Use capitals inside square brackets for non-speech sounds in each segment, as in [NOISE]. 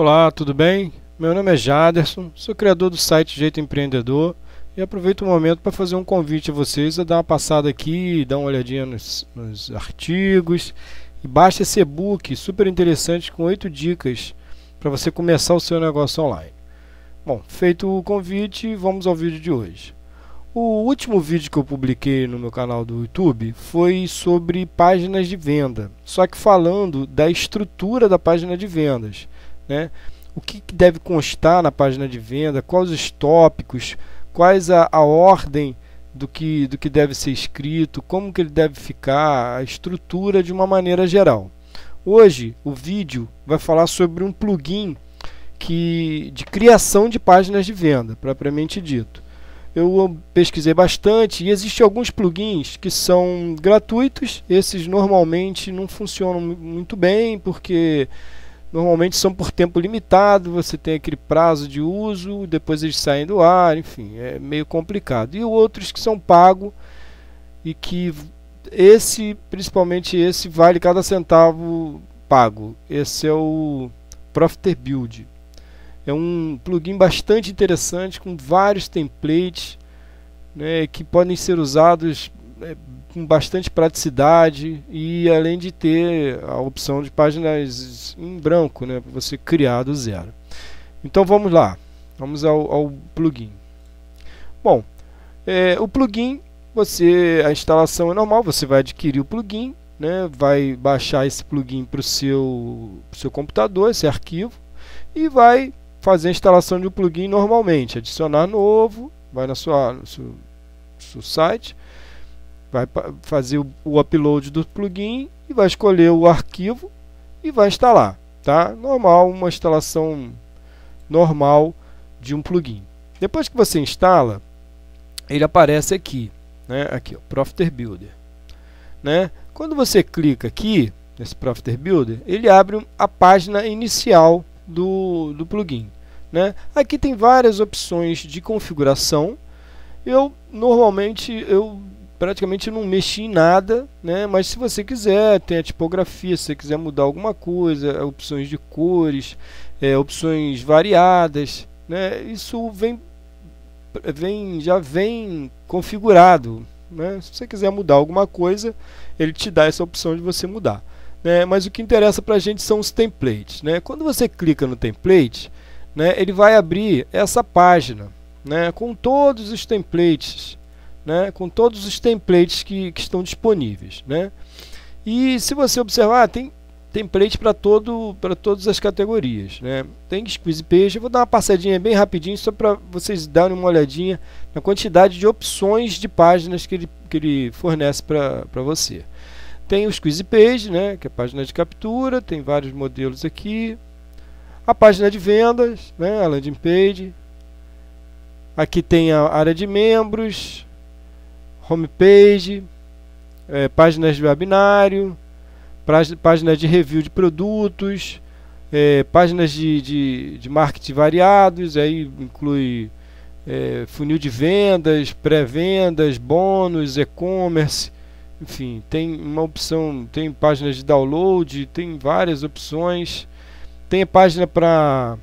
Olá, tudo bem? Meu nome é Jaderson, sou criador do site Jeito Empreendedor e aproveito o momento para fazer um convite a vocês a dar uma passada aqui, dar uma olhadinha nos, nos artigos e baixa esse e-book super interessante com oito dicas para você começar o seu negócio online. Bom, feito o convite, vamos ao vídeo de hoje. O último vídeo que eu publiquei no meu canal do YouTube foi sobre páginas de venda, só que falando da estrutura da página de vendas né? o que, que deve constar na página de venda, quais os tópicos, quais a, a ordem do que, do que deve ser escrito, como que ele deve ficar, a estrutura de uma maneira geral. Hoje o vídeo vai falar sobre um plugin que, de criação de páginas de venda, propriamente dito. Eu pesquisei bastante e existem alguns plugins que são gratuitos. Esses normalmente não funcionam muito bem porque Normalmente são por tempo limitado, você tem aquele prazo de uso, depois eles saem do ar, enfim, é meio complicado. E outros que são pagos e que esse, principalmente esse, vale cada centavo pago. Esse é o Profiter Build. É um plugin bastante interessante com vários templates né, que podem ser usados é, com bastante praticidade e além de ter a opção de páginas em branco, né, para você criar do zero. Então vamos lá, vamos ao, ao plugin. Bom, é, o plugin, você a instalação é normal, você vai adquirir o plugin, né, vai baixar esse plugin para o seu, seu computador, esse arquivo, e vai fazer a instalação de um plugin normalmente, adicionar novo, vai na sua, no seu, no seu site, vai fazer o upload do plugin e vai escolher o arquivo e vai instalar, tá? Normal, uma instalação normal de um plugin. Depois que você instala, ele aparece aqui, né? Aqui, o Profiter Builder, né? Quando você clica aqui nesse Profiter Builder, ele abre a página inicial do, do plugin, né? Aqui tem várias opções de configuração. Eu normalmente eu praticamente não mexi em nada, né? Mas se você quiser, tem a tipografia, se você quiser mudar alguma coisa, opções de cores, é, opções variadas, né? Isso vem, vem, já vem configurado, né? Se você quiser mudar alguma coisa, ele te dá essa opção de você mudar. Né? Mas o que interessa para a gente são os templates, né? Quando você clica no template, né? Ele vai abrir essa página, né? Com todos os templates né, com todos os templates que, que estão disponíveis. Né? E se você observar, tem template para todo para todas as categorias, né? Tem squeeze page, eu vou dar uma passadinha bem rapidinho só para vocês darem uma olhadinha na quantidade de opções de páginas que ele, que ele fornece para você. Tem o squeeze page, né, que é a página de captura, tem vários modelos aqui. A página de vendas, né, a landing page. Aqui tem a área de membros, homepage, é, páginas de webinário, páginas de review de produtos, é, páginas de, de, de, marketing variados, aí inclui é, funil de vendas, pré-vendas, bônus, e-commerce, enfim, tem uma opção, tem páginas de download, tem várias opções, tem a página para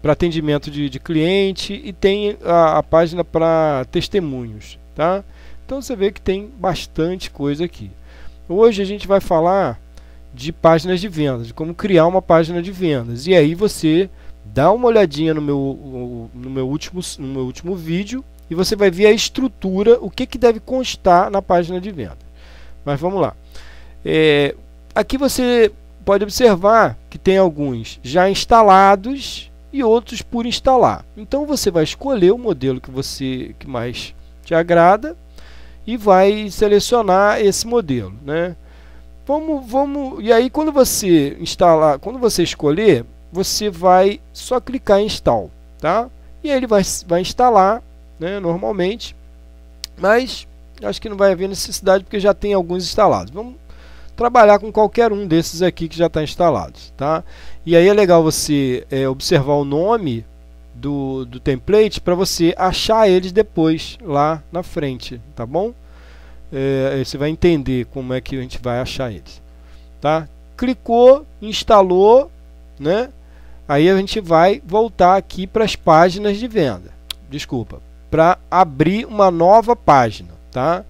para atendimento de, de cliente e tem a, a página para testemunhos, tá? Então você vê que tem bastante coisa aqui. Hoje a gente vai falar de páginas de vendas, de como criar uma página de vendas. E aí você dá uma olhadinha no meu, no meu, último, no meu último vídeo e você vai ver a estrutura, o que, que deve constar na página de vendas. Mas vamos lá. É, aqui você pode observar que tem alguns já instalados e outros por instalar. Então você vai escolher o modelo que você que mais te agrada e vai selecionar esse modelo, né? Vamos, vamos, e aí quando você instalar, quando você escolher, você vai só clicar em install, tá? E ele vai, vai instalar, né, normalmente, mas acho que não vai haver necessidade porque já tem alguns instalados. Vamos trabalhar com qualquer um desses aqui que já está instalado, tá? E aí é legal você é, observar o nome do, do template para você achar eles depois lá na frente, tá bom? É, você vai entender como é que a gente vai achar eles, tá? Clicou, instalou, né? Aí a gente vai voltar aqui para as páginas de venda, desculpa, para abrir uma nova página, tá?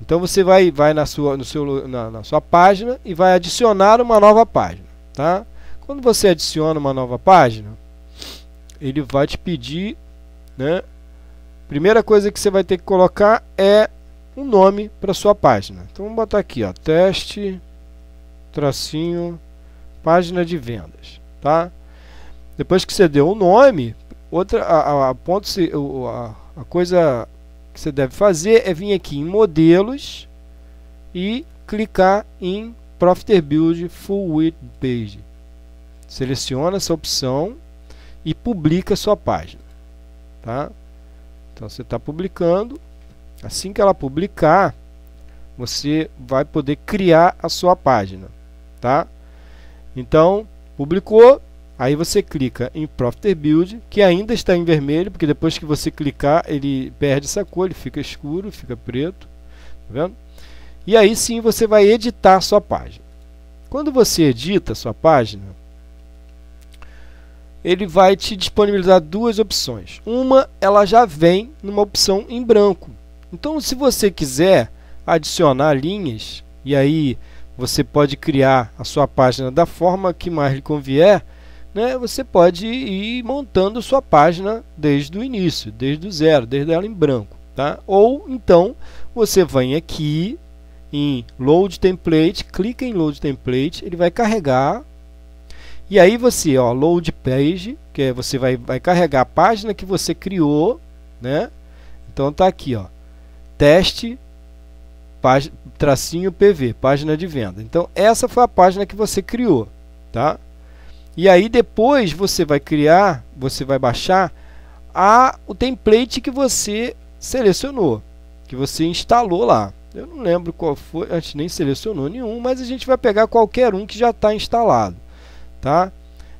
Então você vai, vai na, sua, no seu, na, na sua página e vai adicionar uma nova página, tá? Quando você adiciona uma nova página, ele vai te pedir, né? Primeira coisa que você vai ter que colocar é um nome para sua página. Então vamos botar aqui, ó, teste tracinho página de vendas, tá? Depois que você deu o um nome, outra a, a ponto se a, a coisa que você deve fazer é vir aqui em modelos e clicar em Profiter Build Full Width Page. Seleciona essa opção e publica sua página. Tá? Então você está publicando. Assim que ela publicar, você vai poder criar a sua página. Tá? Então, publicou, aí você clica em Profiter Build, que ainda está em vermelho, porque depois que você clicar, ele perde essa cor, ele fica escuro, fica preto. Tá vendo? E aí sim você vai editar sua página. Quando você edita sua página, ele vai te disponibilizar duas opções. Uma, ela já vem numa opção em branco. Então, se você quiser adicionar linhas, e aí você pode criar a sua página da forma que mais lhe convier, né? você pode ir montando sua página desde o início, desde o zero, desde ela em branco. Tá? Ou então você vem aqui em Load Template, clica em Load Template, ele vai carregar e aí você, ó, load page, que é você vai, vai carregar a página que você criou, né? Então tá aqui, ó, teste tracinho PV, página de venda. Então essa foi a página que você criou, tá? E aí depois você vai criar, você vai baixar a o template que você selecionou, que você instalou lá. Eu não lembro qual foi, a gente nem selecionou nenhum, mas a gente vai pegar qualquer um que já está instalado tá?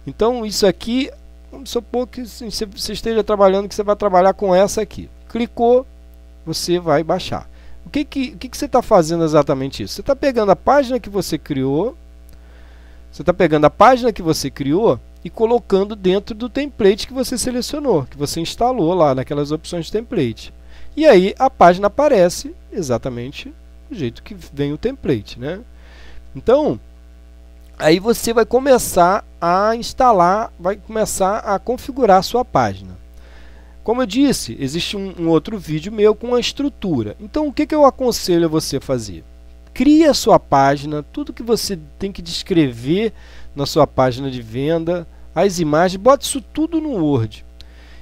Então isso aqui, vamos supor que você esteja trabalhando, que você vai trabalhar com essa aqui. Clicou, você vai baixar. O que, que, o que, que você está fazendo exatamente isso? Você está pegando a página que você criou, você está pegando a página que você criou e colocando dentro do template que você selecionou, que você instalou lá naquelas opções de template. E aí a página aparece exatamente do jeito que vem o template, né? Então, aí você vai começar a instalar, vai começar a configurar a sua página. Como eu disse, existe um, um outro vídeo meu com a estrutura. Então, o que, que eu aconselho a você fazer? Cria a sua página, tudo que você tem que descrever na sua página de venda, as imagens, bota isso tudo no Word.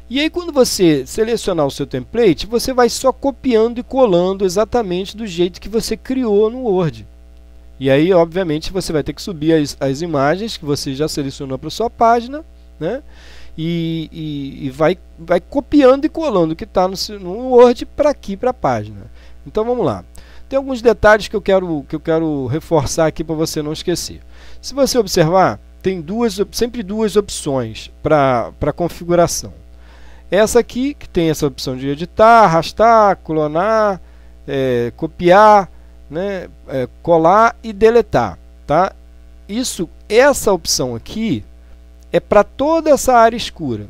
E aí, quando você selecionar o seu template, você vai só copiando e colando exatamente do jeito que você criou no Word. E aí, obviamente, você vai ter que subir as, as imagens que você já selecionou para sua página, né? E, e, e, vai, vai copiando e colando o que está no, no Word para aqui, para a página. Então vamos lá. Tem alguns detalhes que eu quero, que eu quero reforçar aqui para você não esquecer. Se você observar, tem duas, sempre duas opções para configuração. Essa aqui, que tem essa opção de editar, arrastar, clonar, é, copiar, né, é, colar e deletar, tá? Isso, essa opção aqui é para toda essa área escura,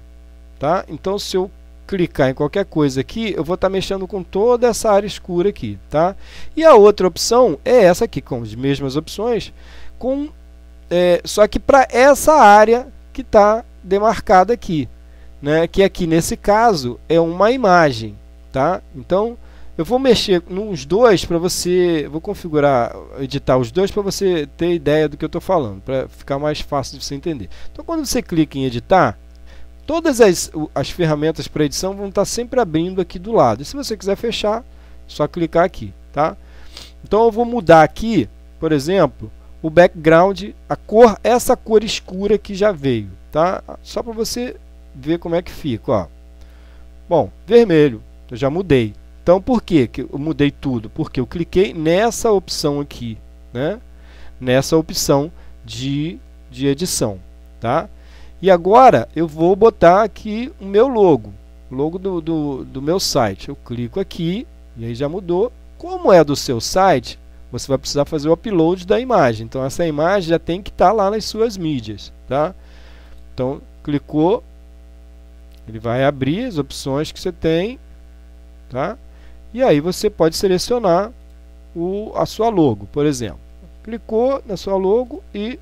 tá? Então se eu clicar em qualquer coisa aqui, eu vou estar tá mexendo com toda essa área escura aqui, tá? E a outra opção é essa aqui, com as mesmas opções, com é, só que para essa área que está demarcada aqui, né? Que aqui nesse caso é uma imagem, tá? Então eu vou mexer nos dois para você, vou configurar, editar os dois para você ter ideia do que eu estou falando, para ficar mais fácil de você entender. Então quando você clica em editar, todas as, as ferramentas para edição vão estar tá sempre abrindo aqui do lado. E se você quiser fechar, só clicar aqui, tá? Então eu vou mudar aqui, por exemplo, o background, a cor, essa cor escura que já veio, tá? Só para você ver como é que fica, ó. Bom, vermelho, eu já mudei. Então, por que eu mudei tudo? Porque eu cliquei nessa opção aqui, né? nessa opção de, de edição. Tá? E agora eu vou botar aqui o meu logo, o logo do, do, do meu site. Eu clico aqui e aí já mudou. Como é do seu site, você vai precisar fazer o upload da imagem. Então essa imagem já tem que estar tá lá nas suas mídias, tá? Então clicou, ele vai abrir as opções que você tem, tá? E aí você pode selecionar o, a sua logo, por exemplo. Clicou na sua logo e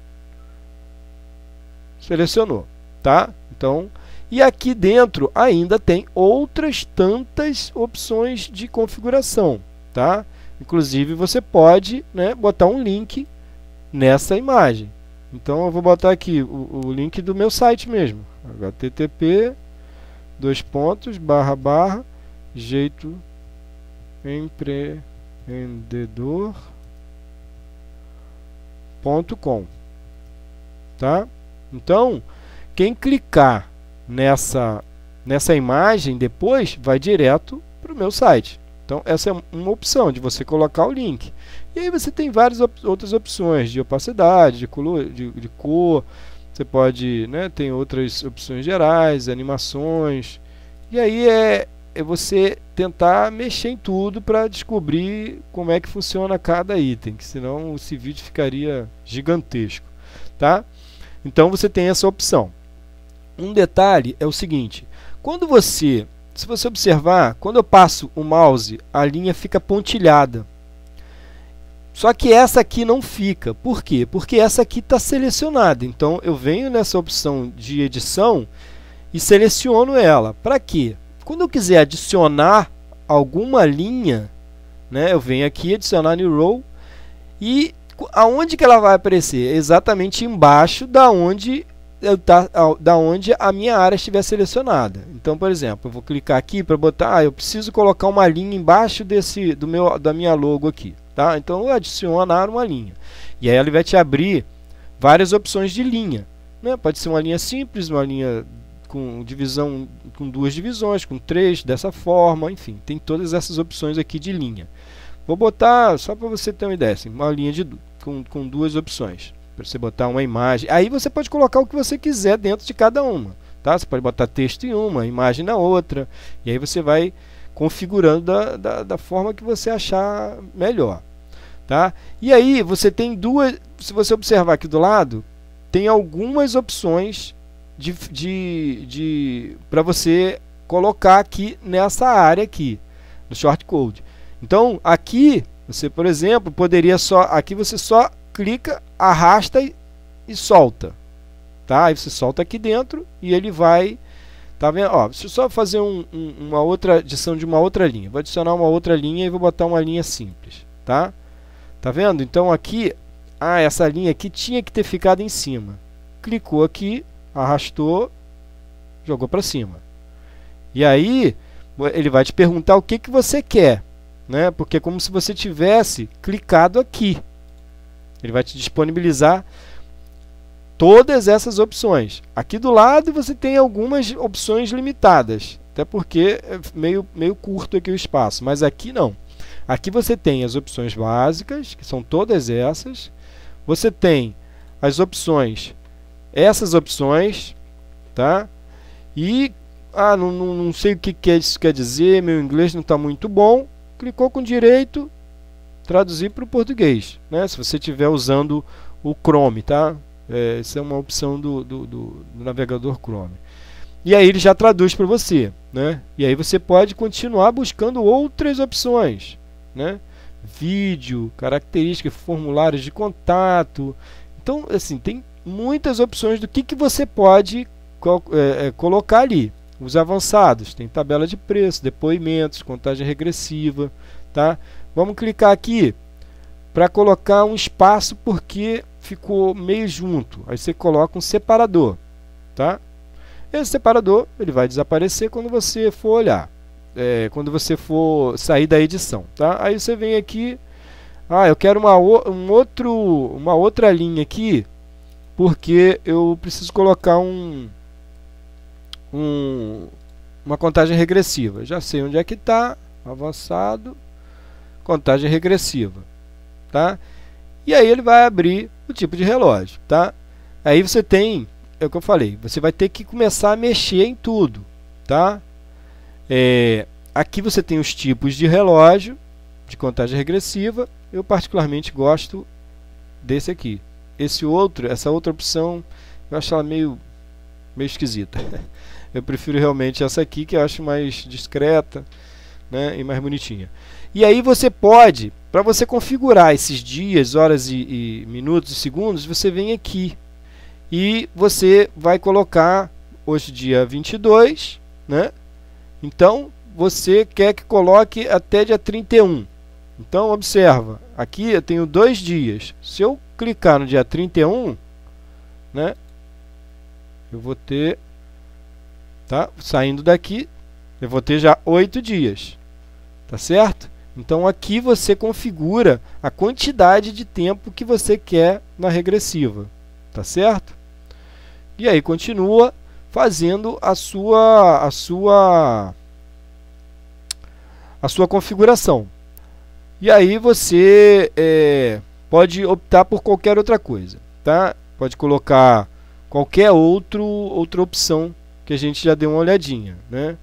selecionou, tá? Então, e aqui dentro ainda tem outras tantas opções de configuração, tá? Inclusive você pode né, botar um link nessa imagem. Então eu vou botar aqui o, o link do meu site mesmo, http dois pontos barra barra jeito empreendedor.com tá? Então, quem clicar nessa nessa imagem depois vai direto para o meu site. Então, essa é uma opção de você colocar o link. E aí você tem várias op outras opções de opacidade, de, color, de, de cor, você pode, né, tem outras opções gerais, animações. E aí é, é você tentar mexer em tudo para descobrir como é que funciona cada item, que senão esse vídeo ficaria gigantesco, tá? Então você tem essa opção. Um detalhe é o seguinte: quando você, se você observar, quando eu passo o mouse, a linha fica pontilhada. Só que essa aqui não fica. Por quê? Porque essa aqui está selecionada. Então eu venho nessa opção de edição e seleciono ela. Para quê? Quando eu quiser adicionar alguma linha, né, eu venho aqui adicionar new row e aonde que ela vai aparecer? Exatamente embaixo da onde eu tá, da onde a minha área estiver selecionada. Então, por exemplo, eu vou clicar aqui para botar, ah, eu preciso colocar uma linha embaixo desse do meu da minha logo aqui, tá? Então, eu adicionar uma linha. E aí ele vai te abrir várias opções de linha, né? Pode ser uma linha simples, uma linha com divisão com duas divisões, com três, dessa forma, enfim, tem todas essas opções aqui de linha. Vou botar, só para você ter uma ideia, assim, uma linha de, com, com duas opções, para você botar uma imagem. Aí você pode colocar o que você quiser dentro de cada uma, tá? Você pode botar texto em uma, imagem na outra, e aí você vai configurando da, da, da forma que você achar melhor, tá? E aí você tem duas, se você observar aqui do lado, tem algumas opções de, de, de para você colocar aqui nessa área aqui do short code. Então aqui você, por exemplo, poderia só aqui você só clica, arrasta e, e solta, tá? Aí você solta aqui dentro e ele vai, tá vendo? Ó, se eu só fazer um, um, uma outra adição de uma outra linha. Vou adicionar uma outra linha e vou botar uma linha simples, tá? Tá vendo? Então aqui, ah, essa linha aqui tinha que ter ficado em cima. Clicou aqui, arrastou, jogou para cima. E aí ele vai te perguntar o que, que você quer, né? Porque é como se você tivesse clicado aqui. Ele vai te disponibilizar todas essas opções. Aqui do lado você tem algumas opções limitadas, até porque é meio, meio curto aqui o espaço, mas aqui não. Aqui você tem as opções básicas, que são todas essas. Você tem as opções essas opções, tá? E ah, não, não, não sei o que, que é isso quer dizer, meu inglês não está muito bom. Clicou com direito, traduzir para o português, né? Se você estiver usando o Chrome, tá? É, essa é uma opção do, do, do, do navegador Chrome. E aí ele já traduz para você, né? E aí você pode continuar buscando outras opções, né? Vídeo, características, formulários de contato. Então, assim, tem muitas opções do que, que você pode co é, é, colocar ali. Os avançados, tem tabela de preço, depoimentos, contagem regressiva. Tá? Vamos clicar aqui para colocar um espaço porque ficou meio junto. Aí você coloca um separador. Tá? Esse separador ele vai desaparecer quando você for olhar. É, quando você for sair da edição, tá? Aí você vem aqui, ah, eu quero uma, um outro, uma outra linha aqui porque eu preciso colocar um, um uma contagem regressiva. Já sei onde é que está, avançado, contagem regressiva, tá? E aí ele vai abrir o tipo de relógio, tá? Aí você tem, é o que eu falei, você vai ter que começar a mexer em tudo, tá? É, aqui você tem os tipos de relógio de contagem regressiva. Eu particularmente gosto desse aqui, esse outro, essa outra opção, eu acho ela meio, meio esquisita. [LAUGHS] Eu prefiro realmente essa aqui, que eu acho mais discreta né, e mais bonitinha. E aí você pode, para você configurar esses dias, horas e, e minutos e segundos, você vem aqui e você vai colocar hoje dia 22, né? Então você quer que coloque até dia 31. Então observa, aqui eu tenho dois dias. Se eu clicar no dia 31, né? Eu vou ter, tá? Saindo daqui, eu vou ter já 8 dias, tá certo? Então aqui você configura a quantidade de tempo que você quer na regressiva, tá certo? E aí continua fazendo a sua a sua a sua configuração. E aí você é, pode optar por qualquer outra coisa, tá? Pode colocar qualquer outro, outra opção que a gente já deu uma olhadinha, né?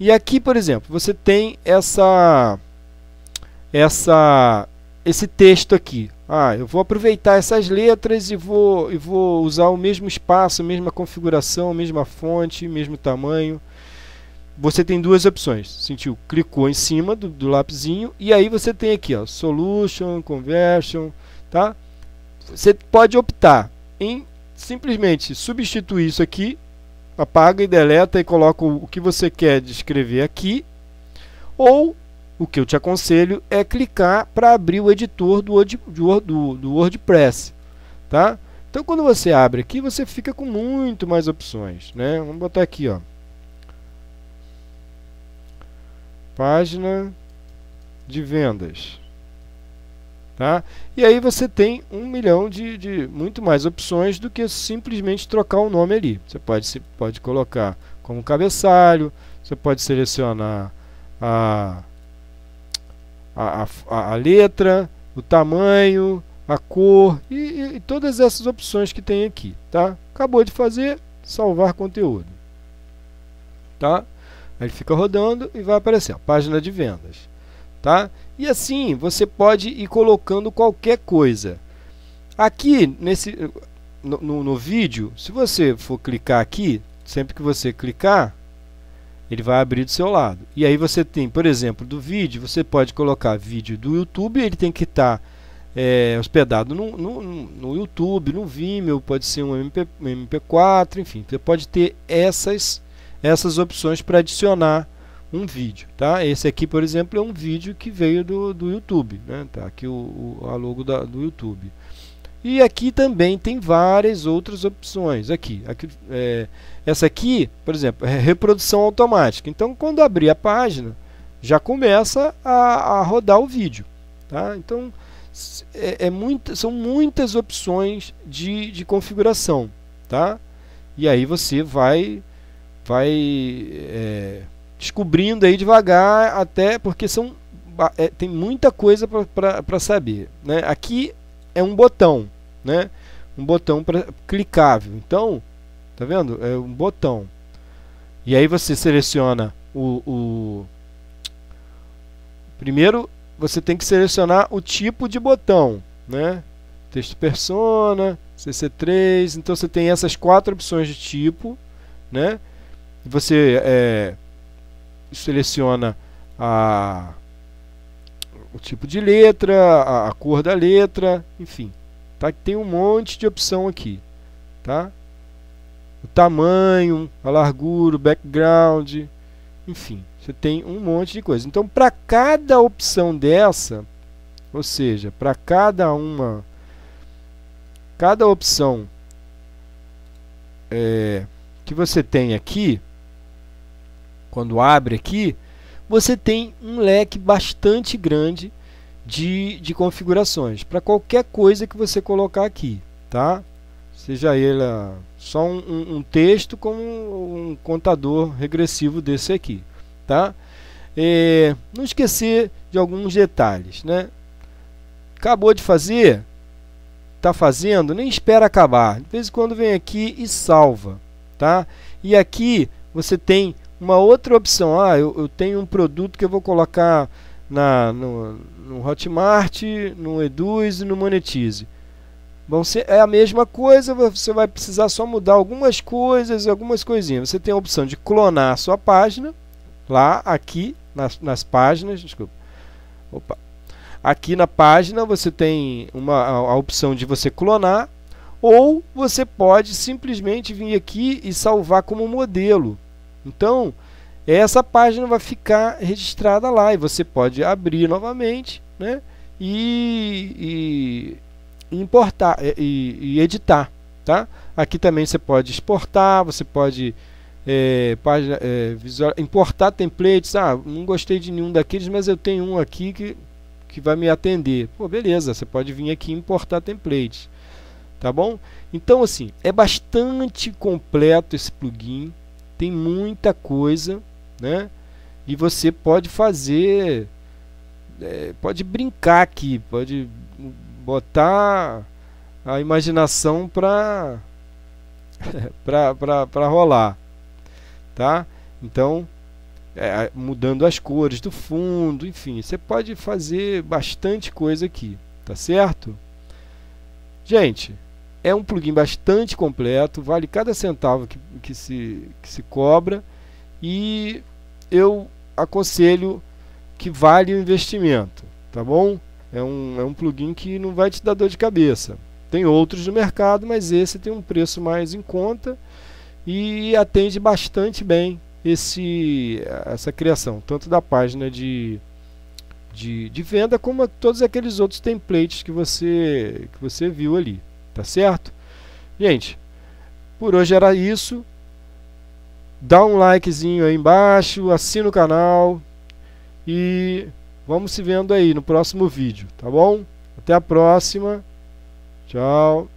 E aqui, por exemplo, você tem essa, essa, esse texto aqui. Ah, eu vou aproveitar essas letras e vou, e vou usar o mesmo espaço, mesma configuração, mesma fonte, mesmo tamanho você tem duas opções. Sentiu? Clicou em cima do, do lápisinho e aí você tem aqui, ó, solution, conversion, tá? Você pode optar em simplesmente substituir isso aqui, apaga e deleta e coloca o, que você quer descrever aqui, ou o que eu te aconselho é clicar para abrir o editor do, Word, do, do WordPress, tá? Então quando você abre aqui, você fica com muito mais opções, né? Vamos botar aqui, ó. página de vendas. Tá? E aí você tem um milhão de, de muito mais opções do que simplesmente trocar o um nome ali. Você pode, se, pode colocar como cabeçalho, você pode selecionar a, a, a, a letra, o tamanho, a cor e, e, e todas essas opções que tem aqui. Tá? Acabou de fazer, salvar conteúdo. Tá? Aí ele fica rodando e vai aparecer a página de vendas, tá? E assim você pode ir colocando qualquer coisa. Aqui nesse no, no, no vídeo, se você for clicar aqui, sempre que você clicar, ele vai abrir do seu lado. E aí você tem, por exemplo, do vídeo, você pode colocar vídeo do YouTube, ele tem que estar tá, é, hospedado no, no, no, YouTube, no Vimeo, pode ser um MP, MP4, enfim, você pode ter essas essas opções para adicionar um vídeo, tá? Esse aqui, por exemplo, é um vídeo que veio do, do YouTube, né? Tá aqui o, o a logo da, do YouTube. E aqui também tem várias outras opções. Aqui, aqui é, essa aqui, por exemplo, é reprodução automática. Então, quando abrir a página, já começa a, a rodar o vídeo, tá? Então, é, é são muitas opções de, de configuração, tá? E aí você vai vai é, descobrindo aí devagar até porque são é, tem muita coisa para saber né aqui é um botão né um botão para clicável então tá vendo é um botão e aí você seleciona o, o primeiro você tem que selecionar o tipo de botão né texto persona CC3 então você tem essas quatro opções de tipo né você é, seleciona a, o tipo de letra, a, a cor da letra, enfim. Tá? Tem um monte de opção aqui. Tá? O tamanho, a largura, o background, enfim. Você tem um monte de coisa. Então, para cada opção dessa, ou seja, para cada uma, cada opção é, que você tem aqui, quando abre aqui, você tem um leque bastante grande de, de configurações para qualquer coisa que você colocar aqui, tá? Seja ele só um, um texto como um contador regressivo desse aqui, tá? É, não esquecer de alguns detalhes, né? Acabou de fazer, Tá fazendo, nem espera acabar. De vez em quando vem aqui e salva, tá? E aqui você tem uma outra opção, ah, eu, eu tenho um produto que eu vou colocar na, no, no Hotmart, no Eduz e no Monetize. Vão ser, é a mesma coisa, você vai precisar só mudar algumas coisas, algumas coisinhas. Você tem a opção de clonar a sua página, lá, aqui, nas, nas páginas, desculpa. Opa. Aqui na página você tem uma, a, a opção de você clonar, ou você pode simplesmente vir aqui e salvar como modelo. Então, essa página vai ficar registrada lá e você pode abrir novamente né, e, e importar e, e, editar. Tá? Aqui também você pode exportar, você pode é, página, é, visual, importar templates. Ah, não gostei de nenhum daqueles, mas eu tenho um aqui que, que vai me atender. Pô, beleza, você pode vir aqui importar templates. Tá bom? Então, assim, é bastante completo esse plugin tem muita coisa, né? E você pode fazer, é, pode brincar aqui, pode botar a imaginação para [LAUGHS] para rolar, tá? Então, é, mudando as cores do fundo, enfim, você pode fazer bastante coisa aqui, tá certo? Gente, é um plugin bastante completo, vale cada centavo que, que, se, que se cobra e eu aconselho que vale o investimento, tá bom? É um, é um plugin que não vai te dar dor de cabeça. Tem outros no mercado, mas esse tem um preço mais em conta e atende bastante bem esse, essa criação, tanto da página de, de, de venda como todos aqueles outros templates que você, que você viu ali. Tá certo? Gente, por hoje era isso. Dá um likezinho aí embaixo, assina o canal e vamos se vendo aí no próximo vídeo, tá bom? Até a próxima. Tchau.